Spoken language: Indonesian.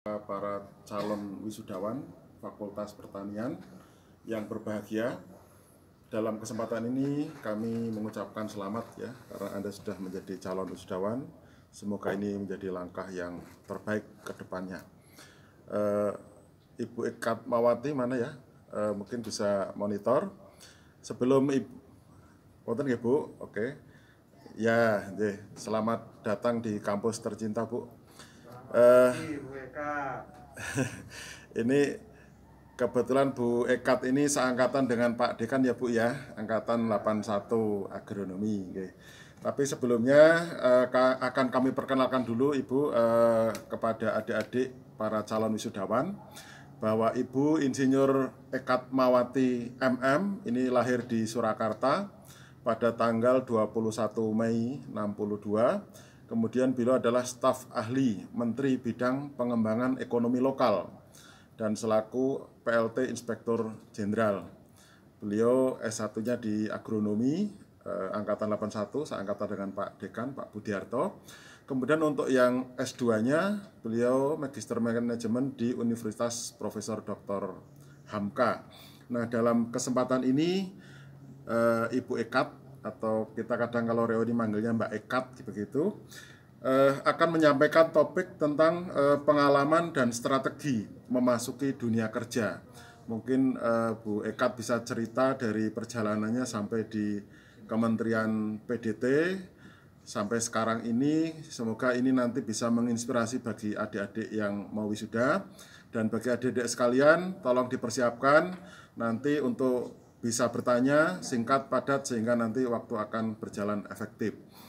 para calon wisudawan Fakultas Pertanian yang berbahagia. Dalam kesempatan ini kami mengucapkan selamat ya karena Anda sudah menjadi calon wisudawan. Semoga ini menjadi langkah yang terbaik ke depannya. E, Ibu Ikat Mawati mana ya? E, mungkin bisa monitor. Sebelum Ibu Wonten nggih Bu. Oke. Ya, nggih. Selamat datang di kampus tercinta, Bu. Eh ini kebetulan Bu Ekat ini seangkatan dengan Pak Dekan ya Bu ya, angkatan 81 agronomi. Oke. Tapi sebelumnya eh, akan kami perkenalkan dulu Ibu eh, kepada adik-adik para calon wisudawan bahwa Ibu Insinyur Ekat Mawati MM ini lahir di Surakarta pada tanggal 21 Mei 62 Kemudian beliau adalah staf ahli Menteri Bidang Pengembangan Ekonomi Lokal dan selaku PLT Inspektur Jenderal. Beliau S1-nya di agronomi eh, angkatan 81 seangkatan dengan Pak Dekan Pak Budiarto. Kemudian untuk yang S2-nya beliau Magister Manajemen di Universitas Profesor Dr. Hamka. Nah, dalam kesempatan ini eh, Ibu Ekat atau kita kadang kalau reuni manggilnya Mbak Ekat begitu eh, akan menyampaikan topik tentang eh, pengalaman dan strategi memasuki dunia kerja. Mungkin eh, Bu Ekat bisa cerita dari perjalanannya sampai di Kementerian PDT sampai sekarang ini. Semoga ini nanti bisa menginspirasi bagi adik-adik yang mau wisuda dan bagi adik-adik sekalian tolong dipersiapkan nanti untuk bisa bertanya singkat padat sehingga nanti waktu akan berjalan efektif.